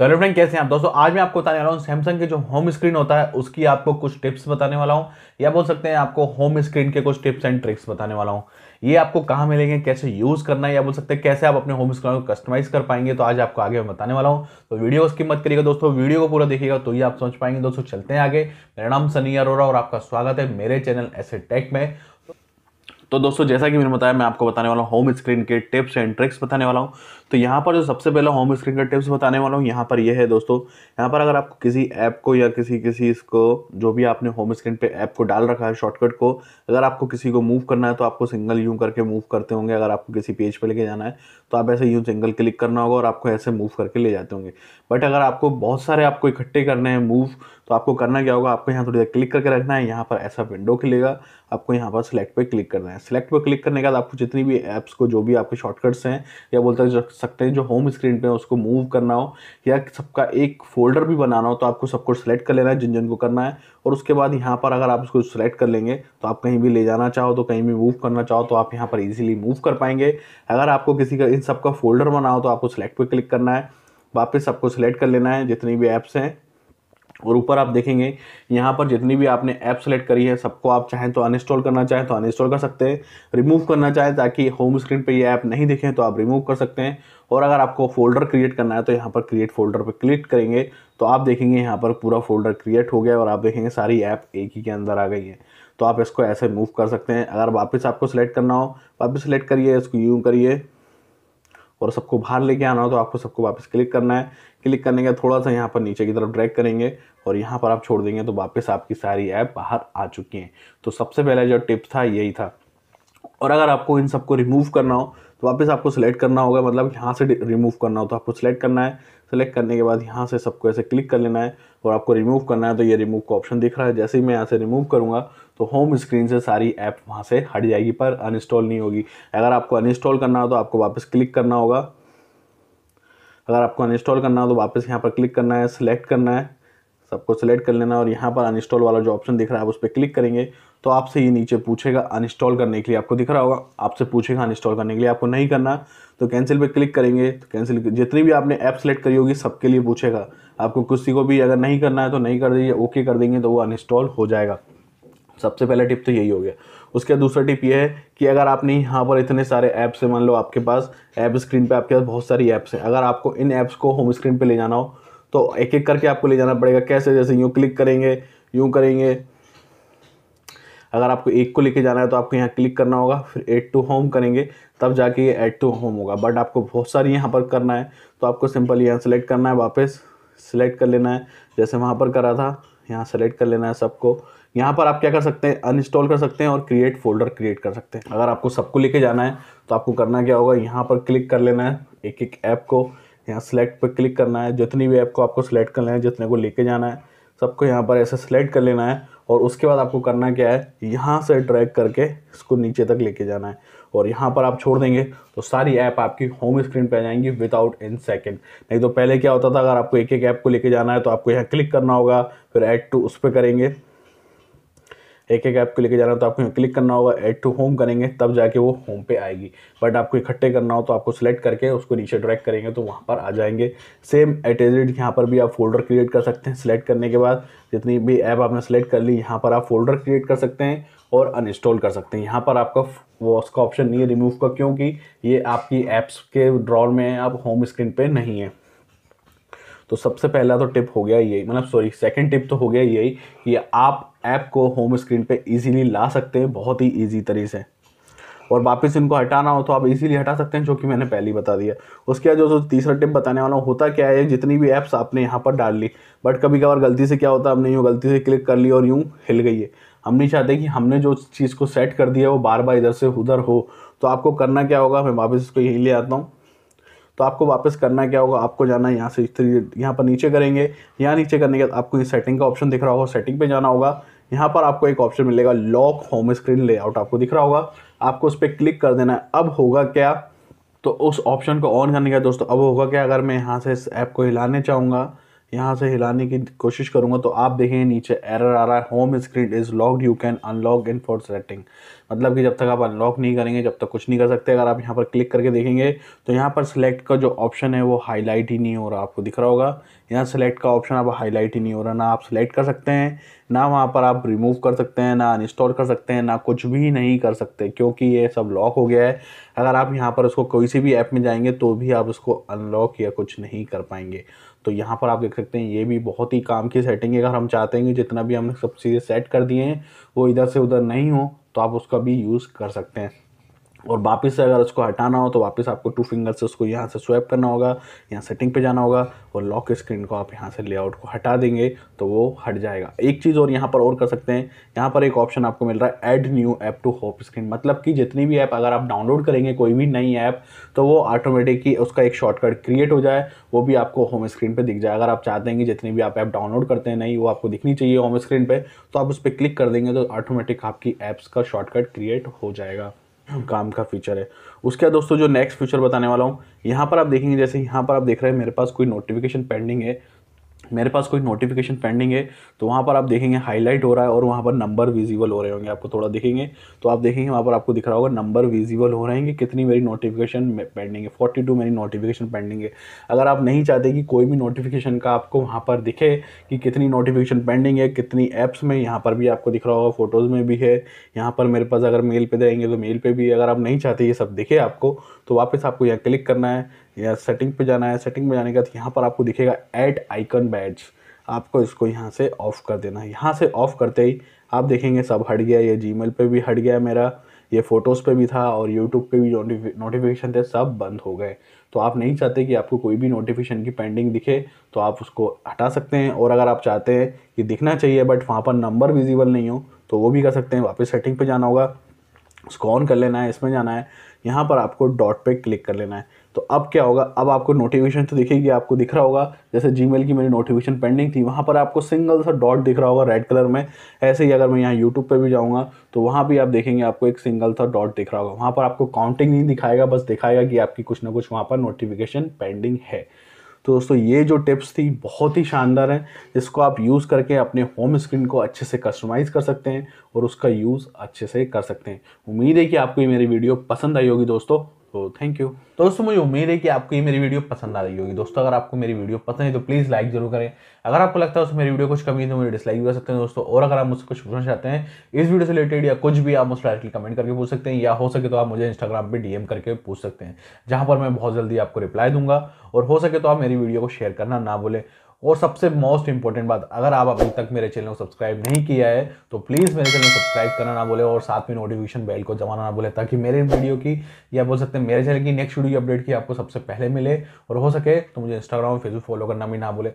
तो hello friend कैसे हैं आप दोस्तों आज मैं आपको बताने वाला हूँ सैमसंग के जो होम स्क्रीन होता है उसकी आपको कुछ टिप्स बताने वाला हूँ या बोल सकते हैं आपको होम स्क्रीन के कुछ टिप्स एंड ट्रिक्स बताने वाला हूँ ये आपको कहाँ मिलेंगे कैसे यूज़ करना है या बोल सकते हैं कैसे आप अपने होम स्क्रीन को कस्टमाइज कर पाएंगे तो आज आपको आगे मैं बताने वाला हूँ तो वीडियो उसकी मत करिएगा दोस्तों वीडियो को पूरा देखिएगा तो ये आप समझ पाएंगे दोस्तों चलते हैं आगे मेरा नाम सनी अरोरा और आपका स्वागत है मेरे चैनल ऐसे टेक में तो दोस्तों जैसा कि मैंने बताया मैं आपको बताने वाला हूँ होम स्क्रीन के टिप्स एंड ट्रिक्स बताने वाला हूँ तो यहाँ पर जो सबसे पहले होम स्क्रीन का टिप्स बताने वाला हूँ यहाँ पर यह है दोस्तों यहाँ पर अगर आप किसी ऐप को या किसी किसी इसको जो भी आपने होम स्क्रीन पे ऐप को डाल रखा है शॉर्टकट को अगर आपको किसी को मूव करना है तो आपको सिंगल यूँ करके मूव करते होंगे अगर आपको किसी पेज पर लेके जाना है तो आप ऐसे यूँ सिंगल क्लिक करना होगा और आपको ऐसे मूव करके ले जाते होंगे बट अगर आपको बहुत सारे आपको इकट्ठे करने हैं मूव तो आपको करना क्या होगा आपको यहाँ थोड़ी देर क्लिक करके रखना है यहाँ पर ऐसा विंडो खिलेगा आपको यहाँ पर सिलेक्ट पर क्लिक करना है सिलेक्ट पर क्लिक करने के बाद आपको जितनी भी ऐप्स को जो भी आपके शॉर्टकट्स हैं या बोलते हैं सकते हैं जो होम स्क्रीन पर उसको मूव करना हो या सबका एक फोल्डर भी बनाना हो तो आपको सबको सिलेक्ट कर लेना है जिन जिन को करना है और उसके बाद यहाँ पर अगर आप उसको सिलेक्ट कर लेंगे तो आप कहीं भी ले जाना चाहो तो कहीं भी मूव करना चाहो तो आप यहाँ पर ईजिली मूव कर पाएंगे अगर आपको किसी का इन सबका फोल्डर बनाओ तो आपको सिलेक्ट पर क्लिक करना है वापस सबको सिलेक्ट कर लेना है जितनी भी ऐप्स हैं और ऊपर आप देखेंगे यहाँ पर जितनी भी आपने ऐप सेलेक्ट करी है सबको आप चाहें तो अनइंस्टॉल करना चाहें तो अनइंस्टॉल कर सकते हैं रिमूव करना चाहें ताकि होम स्क्रीन पे ये ऐप नहीं दिखें तो आप रिमूव कर सकते हैं और अगर आपको फोल्डर क्रिएट करना है तो यहाँ पर क्रिएट फोल्डर पर क्लिक करेंगे तो आप देखेंगे यहाँ पर पूरा फोल्डर क्रिएट हो गया और आप देखेंगे सारी ऐप एक ही के अंदर आ गई है तो आप इसको ऐसे मूव कर सकते हैं अगर वापस आपको सेलेक्ट करना हो वापस सेलेक्ट करिए इसको यूँ करिए और सबको बाहर लेके आना हो तो आपको सबको वापस क्लिक करना है क्लिक करने का थोड़ा सा यहाँ पर नीचे की तरफ ड्रैग करेंगे और यहाँ पर आप छोड़ देंगे तो वापस आपकी सारी ऐप बाहर आ चुकी हैं तो सबसे पहला जो टिप था यही था और अगर आपको इन सबको रिमूव करना हो तो वापस आपको सिलेक्ट करना होगा मतलब यहाँ से रिमूव करना हो तो आपको सिलेक्ट करना है सेलेक्ट करने के बाद यहाँ से सबको ऐसे क्लिक कर लेना है और आपको रिमूव करना है तो ये रिमूव का ऑप्शन दिख रहा है जैसे ही मैं यहाँ से रिमूव करूँगा तो होम स्क्रीन से सारी ऐप वहाँ से हट जाएगी पर अनइंस्टॉल नहीं होगी अगर आपको अनइंस्टॉल करना हो तो आपको वापस क्लिक करना होगा अगर आपको अनइंस्टॉल करना हो तो वापस यहाँ पर क्लिक करना है सिलेक्ट करना है सबको सेलेक्ट कर लेना और यहाँ पर अनइंस्टॉल वाला जो ऑप्शन दिख रहा है आप उस पर क्लिक करेंगे तो आपसे ये नीचे पूछेगा अनइंस्टॉल करने के लिए आपको दिख रहा होगा आपसे पूछेगा अनइंस्टॉल करने के लिए आपको नहीं करना तो कैंसिल पे क्लिक करेंगे तो कैंसिल जितनी भी आपने ऐप सेलेक्ट करी होगी सबके लिए पूछेगा आपको किसी को भी अगर नहीं करना है तो नहीं कर दीजिए ओके कर देंगे तो वो अनइंस्टॉल हो जाएगा सबसे पहला टिप तो यही हो गया उसके बाद दूसरा टिप ये है कि अगर आपने यहाँ पर इतने सारे ऐप्स हैं मान लो आपके पास ऐप स्क्रीन पे आपके पास बहुत सारी ऐप्स हैं अगर आपको इन ऐप्स को होम स्क्रीन पे ले जाना हो तो एक एक करके आपको ले जाना पड़ेगा कैसे जैसे यूँ क्लिक करेंगे यूँ करेंगे अगर आपको एक को लेके जाना है तो आपको यहाँ क्लिक करना होगा फिर एड टू होम करेंगे तब जाके ये एड टू होम होगा बट आपको बहुत सारी यहाँ पर करना है तो आपको सिंपल यहाँ सेलेक्ट करना है वापस सेलेक्ट कर लेना है जैसे वहाँ पर करा था यहाँ सेलेक्ट कर लेना है सबको यहाँ पर आप क्या कर सकते हैं अनइंस्टॉल कर सकते हैं और क्रिएट फोल्डर क्रिएट कर सकते हैं अगर आपको सबको लेके जाना है तो आपको करना क्या होगा यहाँ पर क्लिक कर लेना है एक एक ऐप को यहाँ सेलेक्ट पर क्लिक करना है जितनी भी ऐप को आपको सेलेक्ट कर लेना है जितने को लेके जाना है सबको यहाँ पर ऐसे सेलेक्ट कर लेना है और उसके बाद आपको करना क्या है यहाँ से ड्रैग करके इसको नीचे तक लेके जाना है और यहाँ पर आप छोड़ देंगे तो सारी ऐप आपकी होम स्क्रीन पे आ जाएंगी विदाउट इन सेकेंड नहीं तो पहले क्या होता था अगर आपको एक एक ऐप को लेके जाना है तो आपको यहाँ क्लिक करना होगा फिर ऐड टू उस पर करेंगे एक एक ऐप को लेके जाना हो तो आपको यहाँ क्लिक करना होगा एड टू होम करेंगे तब जाके वो होम पे आएगी बट आपको इकट्ठे करना हो तो आपको सेलेक्ट करके उसको नीचे ड्रैग करेंगे तो वहाँ पर आ जाएंगे सेम एट रेट यहाँ पर भी आप फोल्डर क्रिएट कर सकते हैं सेलेक्ट करने के बाद जितनी भी ऐप आपने सेलेक्ट कर ली यहाँ पर आप फोल्डर क्रिएट कर सकते हैं और अनइंस्टॉल कर सकते हैं यहाँ पर आपका वो उसका ऑप्शन नहीं है रिमूव का क्योंकि ये आपकी ऐप्स के ड्रॉर में है आप होम स्क्रीन पर नहीं है तो सबसे पहला तो टिप हो गया यही मतलब सॉरी सेकंड टिप तो हो गया यही कि आप ऐप को होम स्क्रीन पे इजीली ला सकते हैं बहुत ही इजी तरीके से और वापस इनको हटाना हो तो आप इजीली हटा सकते हैं जो कि मैंने पहले ही बता दिया उसके बाद जो तो तीसरा टिप बताने वाला हूँ होता क्या है जितनी भी ऐप्स आपने यहाँ पर डाल ली बट कभी कभार गलती से क्या होता है हमने यूँ गलती से क्लिक कर ली और यूँ हिल गई है हम नहीं चाहते कि हमने जो चीज़ को सेट कर दिया है वो बार बार इधर से उधर हो तो आपको करना क्या होगा मैं वापस इसको यहीं ले आता हूँ तो आपको वापस करना क्या होगा आपको जाना है यहाँ से थ्री यहाँ पर नीचे करेंगे यहाँ नीचे करने के बाद आपको ये सेटिंग का ऑप्शन दिख रहा होगा सेटिंग पे जाना होगा यहाँ पर आपको एक ऑप्शन मिलेगा लॉक होम स्क्रीन लेआउट आपको दिख रहा होगा आपको उस पर क्लिक कर देना है अब होगा क्या तो उस ऑप्शन को ऑन करने का दोस्तों अब होगा क्या अगर मैं यहाँ से इस ऐप को हिलाने चाहूँगा यहाँ से हिलाने की कोशिश करूँगा तो आप देखें नीचे एरर आ रहा है home screen is locked you can unlock in for setting मतलब कि जब तक आप अनलॉक नहीं करेंगे जब तक कुछ नहीं कर सकते अगर आप यहाँ पर क्लिक करके देखेंगे तो यहाँ पर सिलेक्ट का जो ऑप्शन है वो हाईलाइट ही नहीं हो रहा आपको दिख रहा होगा यहाँ सेलेक्ट का ऑप्शन आप हाईलाइट ही नहीं हो रहा ना आप सेलेक्ट कर सकते हैं ना वहाँ पर आप रिमूव कर सकते हैं ना अनस्टॉल कर सकते हैं ना कुछ भी नहीं कर सकते क्योंकि ये सब लॉक हो गया है अगर आप यहाँ पर उसको कोई सी भी ऐप में जाएंगे तो भी आप उसको अनलॉक या कुछ नहीं कर पाएंगे तो यहाँ पर आप देख सकते हैं ये भी बहुत ही काम की सेटिंग है अगर हम चाहते हैं कि जितना भी हमने सब चीज़ें सेट कर दिए हैं वो इधर से उधर नहीं हो तो आप उसका भी यूज़ कर सकते हैं और वापस से अगर उसको हटाना हो तो वापस आपको टू फिंगर से उसको यहाँ से स्वैप करना होगा यहाँ सेटिंग पे जाना होगा और लॉक स्क्रीन को आप यहाँ से लेआउट को हटा देंगे तो वो हट जाएगा एक चीज़ और यहाँ पर और कर सकते हैं यहाँ पर एक ऑप्शन आपको मिल रहा है add new app to home screen मतलब कि जितनी भी ऐप अगर आप डाउनलोड करेंगे कोई भी नई ऐप तो वो ऑटोमेटिक उसका एक शॉर्टकट क्रिएट हो जाए वो भी आपको होम स्क्रीन पर दिख जाए अगर आप चाहते हैं कि जितनी भी आप ऐप डाउनलोड करते हैं नहीं वो आपको दिखनी चाहिए होम स्क्रीन पर तो आप उस पर क्लिक कर देंगे तो ऑटोमेटिक आपकी ऐप्स का शॉर्टकट क्रिएट हो जाएगा काम का फीचर है उसके बाद दोस्तों जो नेक्स्ट फीचर बताने वाला हूँ यहाँ पर आप देखेंगे जैसे यहाँ पर आप देख रहे हैं मेरे पास कोई नोटिफिकेशन पेंडिंग है मेरे पास कोई नोटिफिकेशन पेंडिंग है तो वहाँ पर आप देखेंगे हाईलाइट हो रहा है और वहाँ पर नंबर विजिबल हो रहे होंगे आपको थोड़ा देखेंगे तो आप देखेंगे वहाँ पर आपको दिख रहा होगा नंबर विजिबल हो रहे हैं कि कितनी मेरी नोटिफिकेशन पेंडिंग है फोर्टी टू मेरी नोटिफिकेशन पेंडिंग है अगर आप नहीं चाहते कि कोई भी नोटिफिकेशन का आपको वहाँ पर दिखे कि कितनी नोटिफिकेशन पेंडिंग है कितनी ऐप्स में यहाँ पर भी आपको दिख रहा होगा फ़ोटोज़ में भी है यहाँ पर मेरे पास अगर मेल पर देंगे तो मेल पर भी अगर आप नहीं चाहते ये सब दिखे आपको तो वापस आपको यहाँ क्लिक करना है या सेटिंग पे जाना है सेटिंग में जाने का तो यहाँ पर आपको दिखेगा ऐड आइकन बैच आपको इसको यहाँ से ऑफ़ कर देना है यहाँ से ऑफ़ करते ही आप देखेंगे सब हट गया ये जी पर भी हट गया मेरा ये फ़ोटोज़ पे भी था और यूट्यूब पे भी नोटिफिकेशन थे सब बंद हो गए तो आप नहीं चाहते कि आपको कोई भी नोटिफिकेशन की पेंडिंग दिखे तो आप उसको हटा सकते हैं और अगर आप चाहते हैं कि दिखना चाहिए बट वहाँ पर नंबर विजिबल नहीं हो तो वो भी कर सकते हैं वापस सेटिंग पर जाना होगा उसको ऑन कर लेना है इसमें जाना है यहाँ पर आपको डॉट पे क्लिक कर लेना है तो अब क्या होगा अब आपको नोटिफिकेशन तो दिखेगी आपको दिख रहा होगा जैसे जी की मेरी नोटिफिकेशन पेंडिंग थी वहाँ पर आपको सिंगल सा डॉट दिख रहा होगा रेड कलर में ऐसे ही अगर मैं यहाँ यूट्यूब पर भी जाऊँगा तो वहाँ भी आप देखेंगे आपको एक सिंगल सा डॉट दिख रहा होगा वहाँ पर आपको काउंटिंग नहीं दिखाएगा बस दिखाएगा कि आपकी कुछ ना कुछ वहाँ पर नोटिफिकेशन पेंडिंग है तो दोस्तों ये जो टिप्स थी बहुत ही शानदार हैं जिसको आप यूज़ करके अपने होम स्क्रीन को अच्छे से कस्टमाइज़ कर सकते हैं और उसका यूज़ अच्छे से कर सकते हैं उम्मीद है कि आपको ये मेरी वीडियो पसंद आई होगी दोस्तों तो थैंक यू तो दोस्तों मुझे उम्मीद है कि आपको ये मेरी वीडियो पसंद आ रही होगी दोस्तों अगर आपको मेरी वीडियो पसंद है तो प्लीज़ लाइक जरूर करें अगर आपको लगता है उसमें मेरी वीडियो कुछ कमी है तो मुझे डिसलाइक भी कर सकते हैं दोस्तों और अगर आप मुझसे कुछ पूछना चाहते हैं इस वीडियो से रिलेटेड या कुछ भी आप मुझसे डायरेक्टली कमेंट करके पूछ सकते हैं या हो सके तो आप मुझे इंस्टाग्राम पर डी करके पूछ सकते हैं जहाँ पर मैं बहुत जल्दी आपको रिप्लाई दूंगा और हो सके तो आप मेरी वीडियो को शेयर करना ना बोले और सबसे मोस्ट इंपॉर्टेंट बात अगर आप अभी तक मेरे चैनल को सब्सक्राइब नहीं किया है तो प्लीज़ मेरे चैनल को सब्सक्राइब करना ना बोले और साथ में नोटिफिकेशन बेल को जमाना ना बोले ताकि मेरे वीडियो की या बोल सकते हैं मेरे चैनल की नेक्स्ट वीडियो अपडेट की आपको सबसे पहले मिले और हो सके तो मुझे इंस्टाग्राम और फेसबुक फॉलो करना भी ना बोले